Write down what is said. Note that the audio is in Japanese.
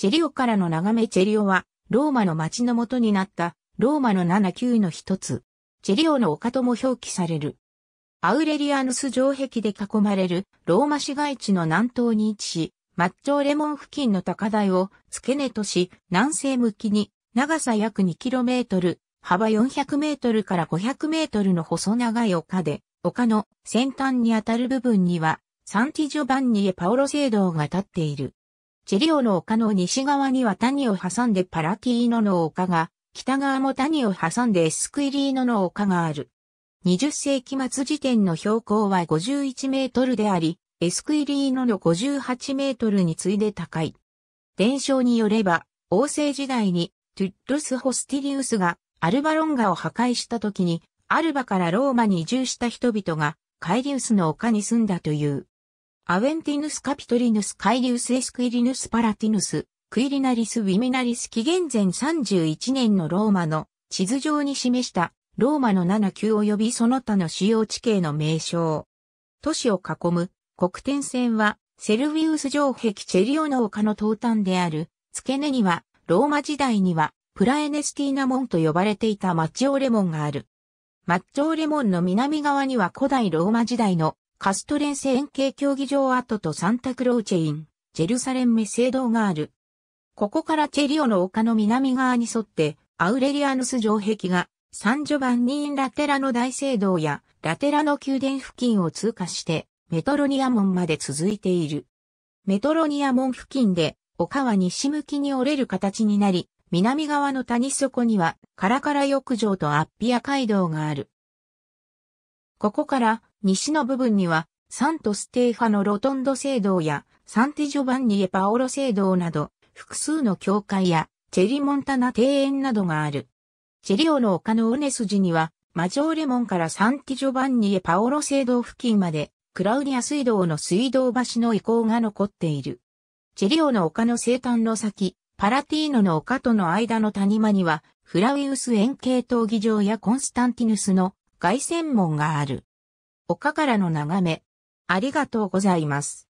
チェリオからの眺めチェリオは、ローマの町の元になった、ローマの7 9の一つ。チェリオの丘とも表記される。アウレリアヌス城壁で囲まれるローマ市街地の南東に位置し、マッチョーレモン付近の高台を付け根とし、南西向きに長さ約 2km、幅 400m から 500m の細長い丘で、丘の先端にあたる部分には、サンティジョバンニエパオロ聖堂が立っている。チェリオの丘の西側には谷を挟んでパラキーノの丘が、北側も谷を挟んでエスクイリーノの丘がある。20世紀末時点の標高は51メートルであり、エスクイリーノの58メートルに次いで高い。伝承によれば、王政時代にトゥッルス・ホスティリウスがアルバロンガを破壊した時に、アルバからローマに移住した人々がカイリウスの丘に住んだという。アウェンティヌスカピトリヌスカイリウスエスクイリヌスパラティヌス、クイリナリス・ウィミナリス紀元前31年のローマの地図上に示したローマの7級及びその他の主要地形の名称。都市を囲む国天線はセルビウス城壁チェリオの丘の東端である付け根にはローマ時代にはプラエネスティーナ門と呼ばれていたマッチオレモンがある。マッチョーレモンの南側には古代ローマ時代のカストレンセ円形競技場跡とサンタクローチェイン、ジェルサレンメ聖堂がある。ここからチェリオの丘の南側に沿って、アウレリアヌス城壁が、サンジョバンニーン・ラテラの大聖堂や、ラテラの宮殿付近を通過して、メトロニア門まで続いている。メトロニア門付近で、丘は西向きに折れる形になり、南側の谷底には、カラカラ浴場とアッピア街道がある。ここから、西の部分には、サントステーファのロトンド聖堂や、サンティジョバンニエパオロ聖堂など、複数の教会や、チェリモンタナ庭園などがある。チェリオの丘のネス筋には、マジョーレモンからサンティジョバンニエパオロ聖堂付近まで、クラウディア水道の水道橋の遺構が残っている。チェリオの丘の生誕の先、パラティーノの丘との間の谷間には、フラウィウス円形闘技場やコンスタンティヌスの凱旋門がある。丘からの眺め。ありがとうございます。